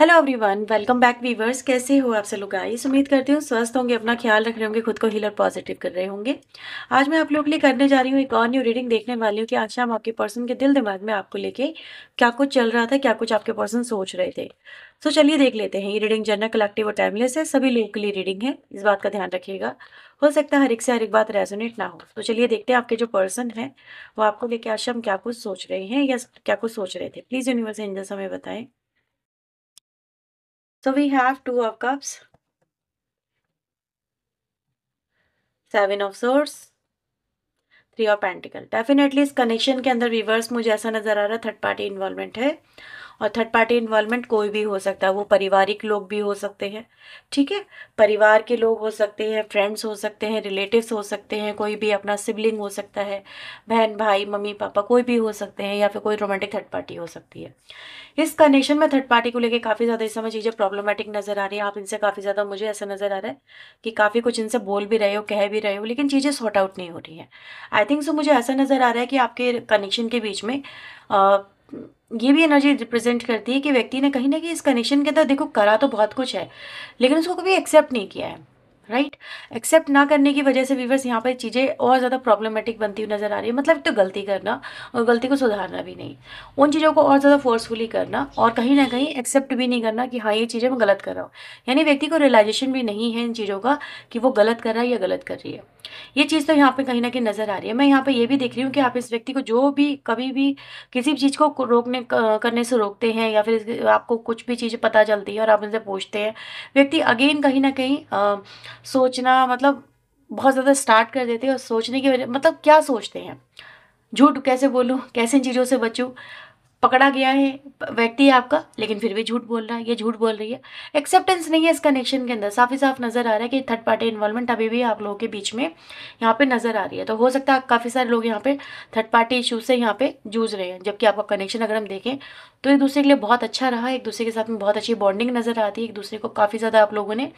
hello everyone welcome back viewers कैसे हो आप सब लोग आइए उम्मीद करती हूँ स्वस्थ होंगे अपना ख्याल रख रहे होंगे खुद को हीलर पॉजिटिव कर रहे होंगे आज मैं आप लोगों के लिए करने जा रही हूँ एक और न्यू रीडिंग देखने वाली हूँ कि आज शाम आपके पर्सन के दिल दिमाग में आपको लेके क्या कुछ चल रहा था क्या कुछ आपके पर्सन सोच रहे थे सो चलिए देख लेते हैं ये रीडिंग जनरल कलेक्टिव और टाइमलेस है सभी लोगों के लिए रीडिंग है इस बात का ध्यान रखिएगा हो सकता है हर एक से हर एक बात रेजोनेट ना हो तो चलिए देखते हैं आपके जो पर्सन है वो आपको लेके आज शाम क्या कुछ सोच रहे हैं या क्या कुछ सोच रहे थे प्लीज़ यूनिवर्स एंजल्स हमें बताएं So we have two of cups, seven of swords three of pentacle definitely इस कनेक्शन के अंदर रिवर्स मुझे ऐसा नज़र आ रहा है थर्ड पार्टी इन्वॉल्वमेंट है और थर्ड पार्टी इन्वॉल्वमेंट कोई भी हो सकता है वो पारिवारिक लोग भी हो सकते हैं ठीक है परिवार के लोग हो सकते हैं फ्रेंड्स हो सकते हैं रिलेटिव्स हो सकते हैं कोई भी अपना सिबलिंग हो सकता है बहन भाई मम्मी पापा कोई भी हो सकते हैं या फिर कोई रोमांटिक थर्ड पार्टी हो सकती है इस कनेक्शन में थर्ड पार्टी को लेकर काफ़ी ज़्यादा इस समय चीज़ें प्रॉब्लमेटिक नज़र आ रही है आप इनसे काफ़ी ज़्यादा मुझे ऐसा नज़र आ रहा है कि काफ़ी कुछ इनसे बोल भी रहे हो कह भी रहे हो लेकिन चीज़ें सॉर्ट आउट नहीं हो रही हैं आई थिंक सो मुझे ऐसा नज़र आ रहा है कि आपके कनेक्शन के बीच में ये भी एनर्जी रिप्रेजेंट करती है कि व्यक्ति ने कहीं ना कहीं इस कनेक्शन के अंदर देखो करा तो बहुत कुछ है लेकिन उसको कभी एक्सेप्ट नहीं किया है राइट एक्सेप्ट ना करने की वजह से वीवर्स यहाँ पर चीज़ें और ज़्यादा प्रॉब्लमेटिक बनती हुई नज़र आ रही है मतलब तो गलती करना और गलती को सुधारना भी नहीं उन चीज़ों को और ज़्यादा फोर्सफुली करना और कहीं ना कहीं एक्सेप्ट भी नहीं करना कि हाँ ये चीज़ें मैं गलत कर रहा हूँ यानी व्यक्ति को रियलाइजेशन भी नहीं है इन चीज़ों का कि वो गलत कर रहा है या गलत कर रही है ये चीज़ तो यहाँ पर कहीं ना कहीं नज़र आ रही है मैं यहाँ पर ये भी देख रही हूँ कि आप इस व्यक्ति को जो भी कभी भी किसी भी चीज़ को रोकने करने से रोकते हैं या फिर आपको कुछ भी चीज़ पता चलती है और आप उनसे पूछते हैं व्यक्ति अगेन कहीं ना कहीं सोचना मतलब बहुत ज़्यादा स्टार्ट कर देते हैं और सोचने की वजह मतलब क्या सोचते हैं झूठ कैसे बोलूँ कैसे इन चीज़ों से बचूँ पकड़ा गया है व्यक्ति है आपका लेकिन फिर भी झूठ बोल रहा है ये झूठ बोल रही है एक्सेप्टेंस नहीं है इस कनेक्शन के अंदर साफ ही साफ नज़र आ रहा है कि थर्ड पार्टी इन्वॉल्वमेंट अभी भी आप लोगों के बीच में यहाँ पे नज़र आ रही है तो हो सकता है काफ़ी सारे लोग यहाँ पे थर्ड पार्टी इशू से यहाँ पे जूझ रहे हैं जबकि आपका कनेक्शन अगर हम देखें तो एक दूसरे के लिए बहुत अच्छा रहा एक दूसरे के साथ में बहुत अच्छी बॉन्डिंग नज़र आती है एक दूसरे को काफ़ी ज़्यादा आप लोगों ने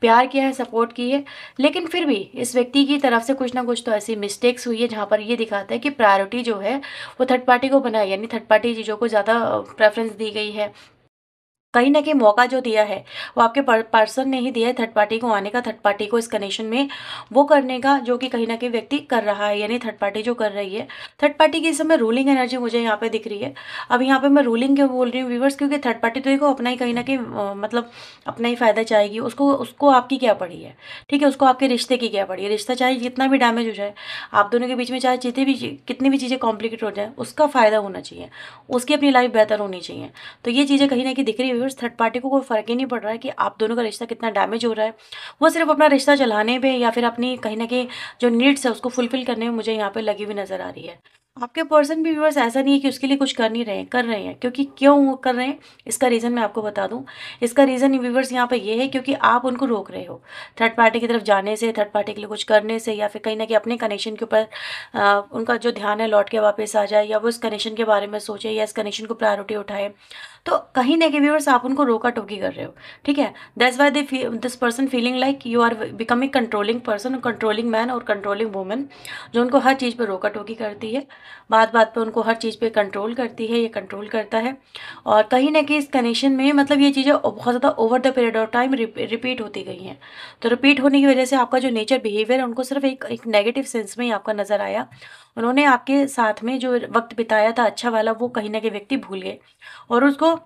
प्यार किया है सपोर्ट की है लेकिन फिर भी इस व्यक्ति की तरफ से कुछ ना कुछ तो ऐसी मिस्टेक्स हुई है जहाँ पर ये दिखाता है कि प्रायोरिटी जो है वो थर्ड पार्टी को बनाए यानी थर्ड पार्टी चीज़ों को ज़्यादा प्रेफरेंस दी गई है कहीं ना कहीं मौका जो दिया है वो आपके पर्सन ने ही दिया है थर्ड पार्टी को आने का थर्ड पार्टी को इस कनेक्शन में वो करने का जो कि कहीं ना कहीं व्यक्ति कर रहा है यानी थर्ड पार्टी जो कर रही है थर्ड पार्टी की इस समय रूलिंग एनर्जी मुझे यहाँ पे दिख रही है अब यहाँ पे मैं रूलिंग क्यों बोल रही हूँ व्यूवर्स क्योंकि थर्ड पार्टी तो देखो अपना ही कहीं ना कहीं मतलब अपना ही फायदा चाहेगी उसको उसको आपकी क्या पड़ी है ठीक है उसको आपके रिश्ते की क्या पड़ी है रिश्ता चाहे जितना भी डैमेज हो जाए आप दोनों के बीच में चाहे जितनी भी कितनी भी चीज़ें कॉम्प्लिकेट हो जाए उसका फ़ायदा होना चाहिए उसकी अपनी लाइफ बेहतर होनी चाहिए तो ये चीज़ें कहीं ना कहीं दिख रही है व्यूअर्स थर्ड पार्टी को कोई फ़र्क ही नहीं पड़ रहा है कि आप दोनों का रिश्ता कितना डैमेज हो रहा है वो सिर्फ अपना रिश्ता चलाने में या फिर अपनी कहीं ना कहीं जो नीड्स है उसको फुलफ़िल करने में मुझे यहाँ पर लगी हुई नज़र आ रही है आपके पर्सन भी व्यूअर्स ऐसा नहीं है कि उसके लिए कुछ कर नहीं रहे कर रहे हैं क्योंकि क्यों कर रहे हैं इसका रीज़न मैं आपको बता दूं इसका रीज़न व्यूअर्स यहाँ पर ये है क्योंकि आप उनको रोक रहे हो थर्ड पार्टी की तरफ जाने से थर्ड पार्टी के लिए कुछ करने से या फिर कहीं ना कहीं अपने कनेक्शन के ऊपर उनका जो ध्यान है लौट के वापस आ जाए या वो इस कनेक्शन के बारे में सोचे या इस कनेक्शन को प्रायोरिटी उठाए तो कहीं ना कहीं व्यूअर्स आप उनको रोका टोकी कर रहे हो ठीक है that's why they this person feeling like you are becoming controlling person controlling man और कंट्रोलिंग वुमेन जो उनको हर चीज़ पर रोका टोकी करती है बात बात पर उनको हर चीज़ पे कंट्रोल करती है ये कंट्रोल करता है और कहीं ना कहीं इस कनेक्शन में मतलब ये चीज़ें बहुत ज़्यादा over the period of time repeat होती गई हैं तो रिपीट होने की वजह से आपका जो नेचर बिहेवियर है उनको सिर्फ एक एक नेगेटिव सेंस में ही आपका नज़र आया उन्होंने आपके साथ में जो वक्त बिताया था अच्छा वाला वो कहीं ना कहीं व्यक्ति भूल गए और उसको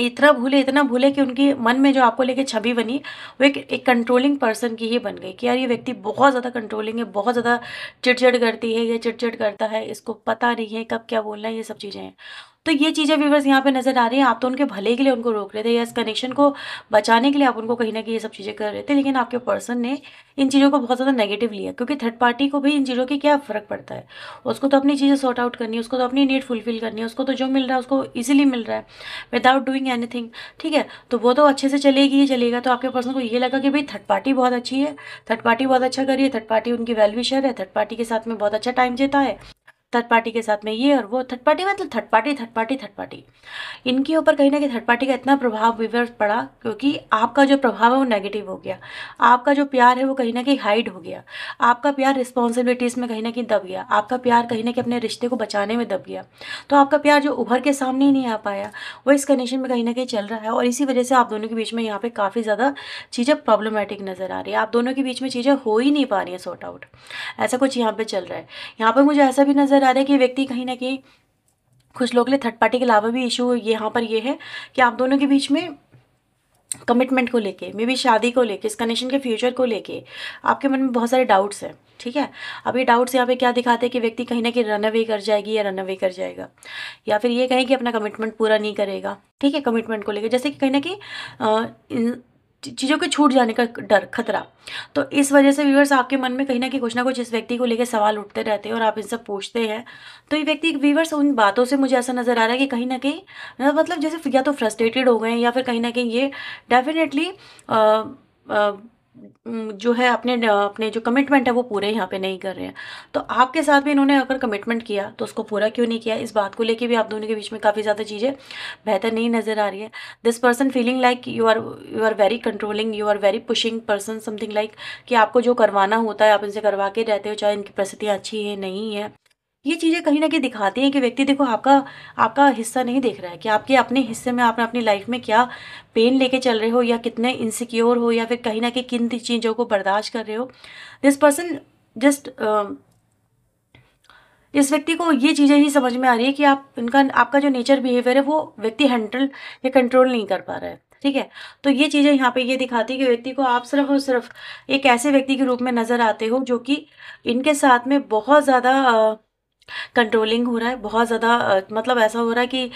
इतना भूले इतना भूले कि उनके मन में जो आपको लेके छवि बनी वो एक एक कंट्रोलिंग पर्सन की ही बन गई कि यार ये व्यक्ति बहुत ज़्यादा कंट्रोलिंग है बहुत ज़्यादा चिड़चिड़ करती है या चिड़चिड़ करता है इसको पता नहीं है कब क्या बोलना है ये सब चीज़ें हैं तो ये चीज़ें व्यूवर्स यहाँ पे नज़र आ रही हैं आप तो उनके भले के लिए उनको रोक रहे थे या इस कनेक्शन को बचाने के लिए आप उनको कहीं ना कहीं ये सब चीज़ें कर रहे थे लेकिन आपके पर्सन ने इन चीज़ों को बहुत ज़्यादा नेगेटिव लिया क्योंकि थर्ड पार्टी को भी इन चीज़ों की क्या फ़र्क पड़ता है उसको तो अपनी चीज़ें सॉर्ट आउट करनी है उसको तो अपनी नीड फुलफिल करनी है उसको तो जो मिल रहा है उसको ईजिली मिल रहा है विदाउट डूइंग एनी ठीक है तो वो तो अच्छे से चलेगी ही चलेगा तो आपके पर्सन को ये लगा कि भाई थर्ड पार्टी बहुत अच्छी है थर्ड पार्टी बहुत अच्छा करिए थर्ड पार्टी उनकी वेलविशर है थर्ड पार्टी के साथ में बहुत अच्छा टाइम जीता है थर्ड पार्टी के साथ में ये और वो थर्ड पार्टी मतलब third party third party third party इनके ऊपर कहीं ना कहीं थर्ड पार्टी का इतना प्रभाव विवर्स पड़ा क्योंकि आपका जो प्रभाव है वो नेगेटिव हो गया आपका जो प्यार है वो कहीं ना कहीं हाइड हो गया आपका प्यार रिस्पॉन्सिबिलिटीज़ में कहीं ना कहीं दब गया आपका प्यार कहीं ना कहीं अपने रिश्ते को बचाने में दब गया तो आपका प्यार जो उभर के सामने ही नहीं आ पाया वो इस कंडीशन में कहीं ना कहीं चल रहा है और इसी वजह से आप दोनों के बीच में यहाँ पर काफ़ी ज़्यादा चीज़ें प्रॉब्लमेटिक नज़र आ रही है आप दोनों के बीच में चीज़ें हो ही नहीं पा रही हैं सॉर्ट आउट ऐसा कुछ यहाँ पर चल रहा है यहाँ पर मुझे ऐसा भी नज़र जा रहा है कि व्यक्ति कहीं ना कहीं कुछ लोग ले थर्ड पार्टी के अलावा भी इशू यहाँ पर ये है कि आप दोनों के बीच में कमिटमेंट को लेके मे बी शादी को लेके इस कनेक्शन के फ्यूचर को लेके आपके मन में बहुत सारे डाउट्स हैं ठीक है अब ये डाउट्स यहाँ पे क्या दिखाते हैं कि व्यक्ति कहीं ना कहीं रन अवे कर जाएगी या रन अवे कर जाएगा या फिर ये कहें कि अपना कमिटमेंट पूरा नहीं करेगा ठीक है कमिटमेंट को लेकर जैसे कि कहीं ना कहीं चीज़ों के छूट जाने का डर खतरा तो इस वजह से व्यूअर्स आपके मन में कहीं ना कहीं कुछ ना कुछ इस व्यक्ति को लेकर सवाल उठते रहते हैं और आप इनसे पूछते हैं तो ये व्यक्ति व्यूअर्स उन बातों से मुझे ऐसा नज़र आ रहा है कि कहीं ना कहीं मतलब जैसे या तो फ्रस्ट्रेटेड हो गए हैं या फिर कहीं ना कहीं ये डेफिनेटली जो है अपने अपने जो कमिटमेंट है वो पूरे यहाँ पे नहीं कर रहे हैं तो आपके साथ भी इन्होंने अगर कमिटमेंट किया तो उसको पूरा क्यों नहीं किया इस बात को लेके भी आप दोनों के बीच में काफ़ी ज़्यादा चीज़ें बेहतर नहीं नज़र आ रही है this person feeling like you are you are very controlling you are very pushing person something like कि आपको जो करवाना होता है आप इनसे करवा के रहते हो चाहे इनकी परिस्थितियाँ अच्छी है नहीं है ये चीज़ें कहीं ना कहीं दिखाती हैं कि व्यक्ति देखो आपका आपका हिस्सा नहीं देख रहा है कि आपके अपने हिस्से में आपने अपनी लाइफ में क्या पेन लेके चल रहे हो या कितने इनसिक्योर हो या फिर कहीं ना कहीं किन चीज़ों को बर्दाश्त कर रहे हो दिस पर्सन जस्ट इस व्यक्ति को ये चीज़ें ही समझ में आ रही है कि आप इनका आपका जो नेचर बिहेवियर है वो व्यक्ति हैंडल या कंट्रोल नहीं कर पा रहा है ठीक है तो ये चीज़ें यहाँ पे ये दिखाती है कि व्यक्ति को आप सिर्फ और सिर्फ एक ऐसे व्यक्ति के रूप में नज़र आते हो जो कि इनके साथ में बहुत ज़्यादा कंट्रोलिंग हो रहा है बहुत ज़्यादा मतलब ऐसा हो रहा है कि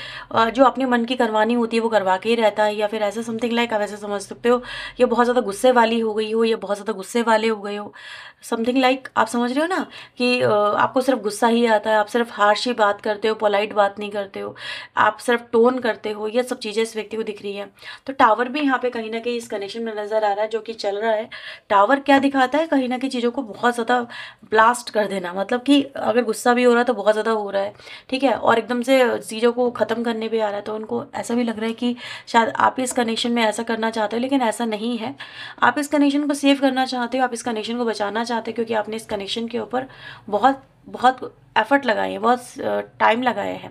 जो अपने मन की करवानी होती है वो करवा के ही रहता है या फिर ऐसा समथिंग लाइक आप ऐसे समझ सकते हो या बहुत ज़्यादा गुस्से वाली हो गई हो या बहुत ज़्यादा गुस्से वाले हो गए हो समथिंग लाइक आप समझ रहे हो ना कि आपको सिर्फ गुस्सा ही आता है आप सिर्फ हार्श ही बात करते हो पोलाइट बात नहीं करते हो आप सिर्फ टोन करते हो यह सब चीज़ें इस व्यक्ति को दिख रही है तो टावर भी यहाँ पर कहीं ना कहीं इस कनेक्शन में नज़र आ रहा है जो कि चल रहा है टावर क्या दिखाता है कहीं ना कहीं चीज़ों को बहुत ज़्यादा ब्लास्ट कर देना मतलब कि अगर गुस्सा भी हो रहा तो बहुत ज़्यादा हो रहा है ठीक है और एकदम से चीज़ों को ख़त्म करने पर आ रहा है तो उनको ऐसा भी लग रहा है कि शायद आप इस कनेक्शन में ऐसा करना चाहते हो लेकिन ऐसा नहीं है आप इस कनेक्शन को सेव करना चाहते हो आप इस कनेक्शन को बचाना चाहते हो क्योंकि आपने इस कनेक्शन के ऊपर बहुत बहुत एफर्ट लगाए हैं बहुत टाइम लगाए हैं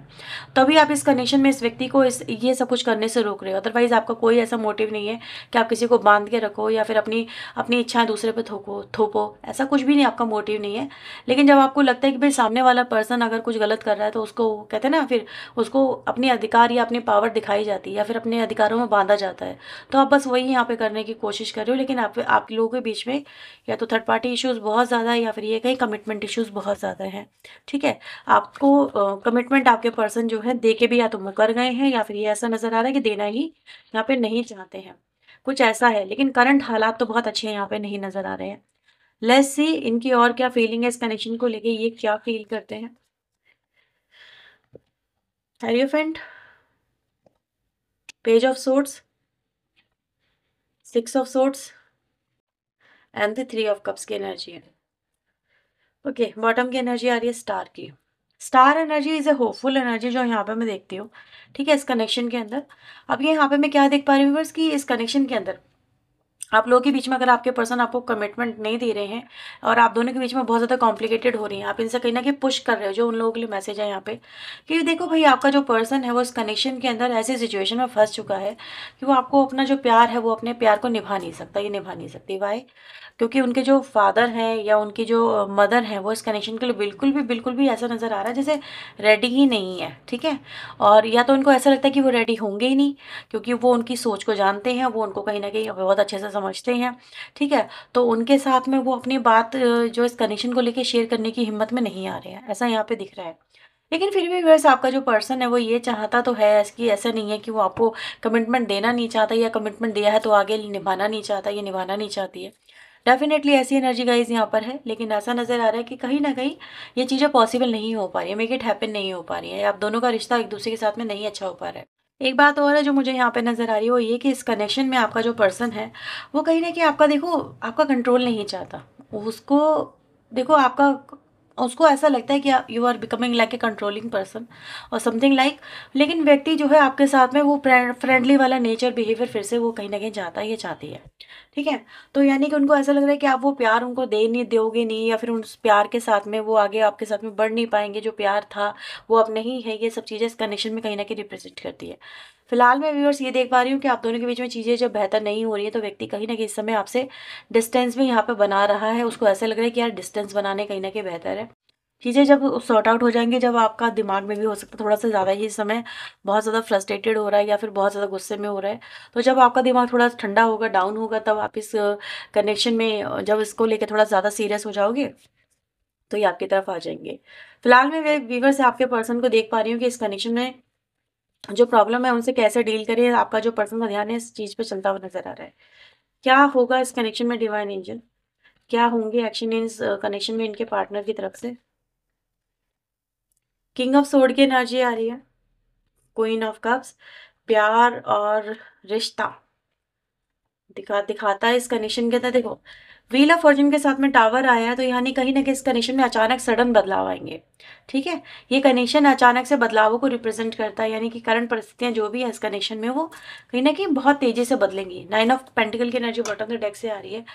तभी आप इस कंडीशन में इस व्यक्ति को इस ये सब कुछ करने से रोक रहे हो अदरवाइज़ आपका कोई ऐसा मोटिव नहीं है कि आप किसी को बांध के रखो या फिर अपनी अपनी इच्छाएं दूसरे पर थोको थोपो ऐसा कुछ भी नहीं आपका मोटिव नहीं है लेकिन जब आपको लगता है कि भाई सामने वाला पर्सन अगर कुछ गलत कर रहा है तो उसको कहते हैं ना फिर उसको अपने अधिकार या अपनी पावर दिखाई जाती है या फिर अपने अधिकारों में बांधा जाता है तो आप बस वही यहाँ पर करने की कोशिश कर रहे हो लेकिन आप आप लोगों के बीच में या तो थर्ड पार्टी इशूज़ बहुत ज़्यादा है या फिर ये कहीं कमिटमेंट इशूज़ बहुत ज़्यादा है हुए हैं ठीक है आपको कमिटमेंट आपके पर्सन जो है दे के भी या तो मुकर गए हैं या फिर ये ऐसा नज़र आ रहा है कि देना ही यहाँ पे नहीं चाहते हैं कुछ ऐसा है लेकिन करंट हालात तो बहुत अच्छे हैं यहाँ पे नहीं नज़र आ रहे हैं लेस सी इनकी और क्या फीलिंग है इस कनेक्शन को लेके ये क्या फील करते हैं elephant page of swords six of swords and the three of cups की एनर्जी है ओके बॉटम की एनर्जी आ रही है स्टार की star energy is a hopeful energy जो यहाँ पे मैं देखती हूँ ठीक है इस कनेक्शन के अंदर अब ये यहाँ पे मैं क्या देख पा रही हूँ कि इस कनेक्शन के अंदर आप लोगों के बीच में अगर आपके पर्सन आपको कमिटमेंट नहीं दे रहे हैं और आप दोनों के बीच में बहुत ज़्यादा कॉम्प्लिकेटेड हो रही हैं आप इनसे कहीं ना कहीं पुश कर रहे हो जो उन लोगों के लिए मैसेज है यहाँ पे कि देखो भाई आपका जो पर्सन है वो इस कनेक्शन के अंदर ऐसी सिचुएशन में फंस चुका है कि वो आपको अपना जो प्यार है वो अपने प्यार को निभा नहीं सकता ये निभा नहीं सकती वाई क्योंकि उनके जो फादर हैं या उनकी जो मदर हैं वो इस कनेक्शन के लिए बिल्कुल भी बिल्कुल भी ऐसा नज़र आ रहा है जैसे रेडी ही नहीं है ठीक है और या तो उनको ऐसा लगता है कि वो रेडी होंगे ही नहीं क्योंकि वो उनकी सोच को जानते हैं वो उनको कहीं ना कहीं बहुत अच्छे से समझते हैं ठीक है तो उनके साथ में वो अपनी बात जो इस कनेक्शन को लेके शेयर करने की हिम्मत में नहीं आ रहे हैं ऐसा यहाँ पे दिख रहा है लेकिन फिर भी वैसे आपका जो पर्सन है वो ये चाहता तो है कि ऐसा नहीं है कि वो आपको कमिटमेंट देना नहीं चाहता या कमिटमेंट दिया है तो आगे निभाना नहीं चाहता या निभाना नहीं चाहती है डेफिनेटली ऐसी एनर्जी गाइज यहाँ पर है लेकिन ऐसा नज़र आ रहा है कि कहीं ना कहीं ये चीज़ें पॉसिबल नहीं हो पा रही है मेक इट हैपन नहीं हो पा रही है आप दोनों का रिश्ता एक दूसरे के साथ में नहीं अच्छा हो पा रहा है एक बात और है जो मुझे यहाँ पे नज़र आ रही है वो ये कि इस कनेक्शन में आपका जो पर्सन है वो कहीं ना कहीं आपका देखो आपका कंट्रोल नहीं चाहता उसको देखो आपका उसको ऐसा लगता है कि you are becoming like a controlling person और समथिंग लाइक लेकिन व्यक्ति जो है आपके साथ में वो फ्रेंडली वाला नेचर बिहेवियर फिर से वो कहीं ना कहीं चाहता ही चाहती है ठीक है तो यानी कि उनको ऐसा लग रहा है कि आप वो प्यार उनको दे नहीं दोगे नहीं या फिर उस प्यार के साथ में वो आगे आपके साथ में बढ़ नहीं पाएंगे जो प्यार था वो अब नहीं है ये सब चीज़ें इस कनेक्शन में कहीं ना कहीं रिप्रेजेंट करती है फिलहाल मैं व्यूअर्स ये देख पा रही हूँ कि आप दोनों के बीच में चीज़ें जब बेहतर नहीं हो रही है तो व्यक्ति कहीं ना कहीं इस समय आपसे डिस्टेंस भी यहाँ पर बना रहा है उसको ऐसा लग रहा है कि यार डिस्टेंस बनाने कहीं ना कहीं बेहतर है चीज़ें जब सॉर्ट आउट हो जाएंगी जब आपका दिमाग में भी हो सकता है थोड़ा सा ज़्यादा ही समय बहुत ज़्यादा फ्रस्ट्रेटेड हो रहा है या फिर बहुत ज़्यादा गुस्से में हो रहा है तो जब आपका दिमाग थोड़ा ठंडा होगा डाउन होगा तब आप इस कनेक्शन में जब इसको लेकर थोड़ा ज़्यादा सीरियस हो जाओगे तो ये आपकी तरफ आ जाएंगे फिलहाल मैं वीवर से आपके पर्सन को देख पा रही हूँ कि इस कनेक्शन में जो प्रॉब्लम है उनसे कैसे डील करें आपका जो पर्सन का ध्यान है इस चीज़ पर चलता हुआ नजर आ रहा है क्या होगा इस कनेक्शन में डिवाइन एंजल क्या होंगे एक्शन इन कनेक्शन में इनके पार्टनर की तरफ से किंग ऑफ सोड की एनर्जी आ रही है क्वीन ऑफ कप्स प्यार और रिश्ता दिखा दिखाता है इस कनेक्शन के अंदर देखो व्हील ऑफ फॉर्चून के साथ में टावर आया है तो यानी कहीं ना कहीं इस कनेक्शन में अचानक सडन बदलाव आएंगे ठीक है ये कनेक्शन अचानक से बदलावों को रिप्रेजेंट करता है यानी कि करंट परिस्थितियां जो भी है इस कनेक्शन में वो कहीं ना कहीं बहुत तेजी से बदलेंगी नाइन ऑफ पेंटिकल की एनर्जी बॉटम से डेक से आ रही है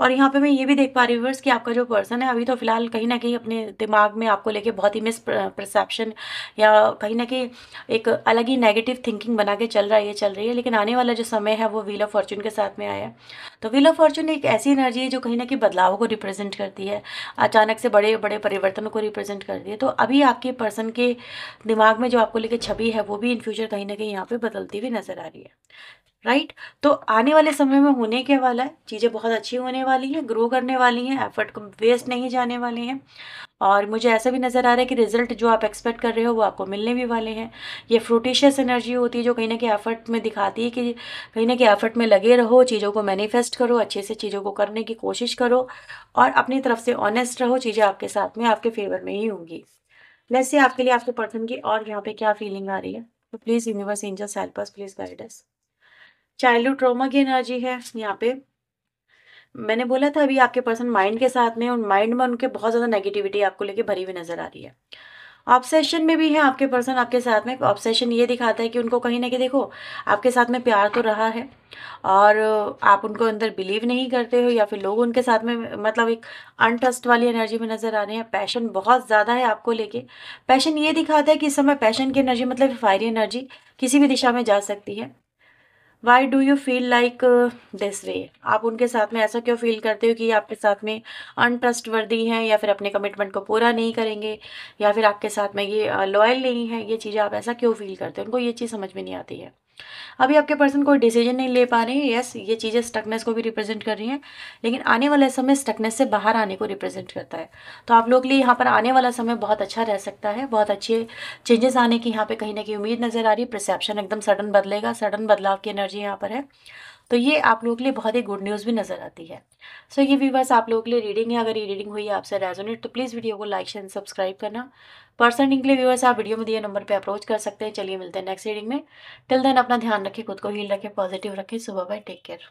और यहाँ पे मैं ये भी देख पा रही हूँ कि आपका जो पर्सन है अभी तो फिलहाल कहीं ना कहीं अपने दिमाग में आपको लेके बहुत ही मिस परसेप्शन या कहीं ना कहीं एक अलग ही नेगेटिव थिंकिंग बना के चल रहा है चल रही है लेकिन आने वाला जो समय है वो व्हील ऑफ फॉर्चून के साथ में आया है तो व्हील ऑफ फॉर्चून एक ऐसी एनर्जी है जो कहीं ना कहीं बदलाव को रिप्रेजेंट करती है अचानक से बड़े बड़े परिवर्तनों को रिप्रेजेंट करती है तो अभी आपके पर्सन के दिमाग में जो आपको लेके छवि है वो भी इन फ्यूचर कहीं ना कहीं यहाँ पर बदलती हुई नज़र आ रही है राइट तो आने वाले समय में होने के वाला है चीज़ें बहुत अच्छी होने वाली हैं ग्रो करने वाली हैं एफर्ट को वेस्ट नहीं जाने वाले हैं और मुझे ऐसा भी नज़र आ रहा है कि रिजल्ट जो आप एक्सपेक्ट कर रहे हो वो आपको मिलने भी वाले हैं ये फ्रूटिशियस एनर्जी होती है जो कहीं ना कहीं एफर्ट में दिखाती है कि कहीं ना कहीं एफर्ट में लगे रहो चीज़ों को मैनिफेस्ट करो अच्छे से चीज़ों को करने की कोशिश करो और अपनी तरफ से ऑनेस्ट रहो चीज़ें आपके साथ में आपके फेवर में ही होंगी वैसे आपके लिए आपके पर्सन की और यहाँ पर क्या फीलिंग आ रही है तो please universe angels helpers please guide childhood trauma की एनर्जी है यहाँ पे मैंने बोला था अभी आपके पर्सन माइंड के साथ में और माइंड में उनके बहुत ज़्यादा नेगेटिविटी आपको लेके भरी हुई नज़र आ रही है ऑब्सेशन में भी है आपके पर्सन आपके साथ में ऑब्सेशन ये दिखाता है कि उनको कहीं ना कहीं देखो आपके साथ में प्यार तो रहा है और आप उनको अंदर बिलीव नहीं करते हो या फिर लोग उनके साथ में मतलब एक अनट्रस्ट वाली एनर्जी में नज़र आ रहे हैं पैशन बहुत ज़्यादा है आपको लेके पैशन ये दिखाता है कि इस समय पैशन की एनर्जी मतलब फायरी एनर्जी किसी भी दिशा में जा सकती है why do you feel like this way आप उनके साथ में ऐसा क्यों फील करते हो कि आपके साथ में अनट्रस्टवर्दी हैं या फिर अपने कमिटमेंट को पूरा नहीं करेंगे या फिर आपके साथ में ये लॉयल uh, नहीं है ये चीज़ें आप ऐसा क्यों फील करते हो उनको ये चीज़ समझ में नहीं आती है अभी आपके पर्सन कोई डिसीजन नहीं ले पा रहे हैं यस ये चीज़ें स्टकनेस को भी रिप्रेजेंट कर रही हैं लेकिन आने वाला समय स्टकनेस से बाहर आने को रिप्रेजेंट करता है तो आप लोग के लिए यहाँ पर आने वाला समय बहुत अच्छा रह सकता है बहुत अच्छे चेंजेस आने की यहाँ पे कहीं ना कहीं उम्मीद नज़र आ रही है प्रसप्शन एकदम सडन बदलेगा सडन बदलाव की एनर्जी यहाँ पर है तो ये आप लोगों के लिए बहुत ही गुड न्यूज़ भी नज़र आती है सो so, ये बस आप लोगों के लिए रीडिंग है अगर ये रीडिंग हुई आपसे रेजोनेट तो प्लीज़ वीडियो को लाइक एंड सब्सक्राइब करना पर्सन के लिए व्यूवर्स आप वीडियो में दिए नंबर पर अप्रोच कर सकते हैं चलिए मिलते हैं नेक्स्ट रीडिंग में टिल देन अपना ध्यान रखें खुद को हील रखें पॉजिटिव रखें सुबह बाय टेक केयर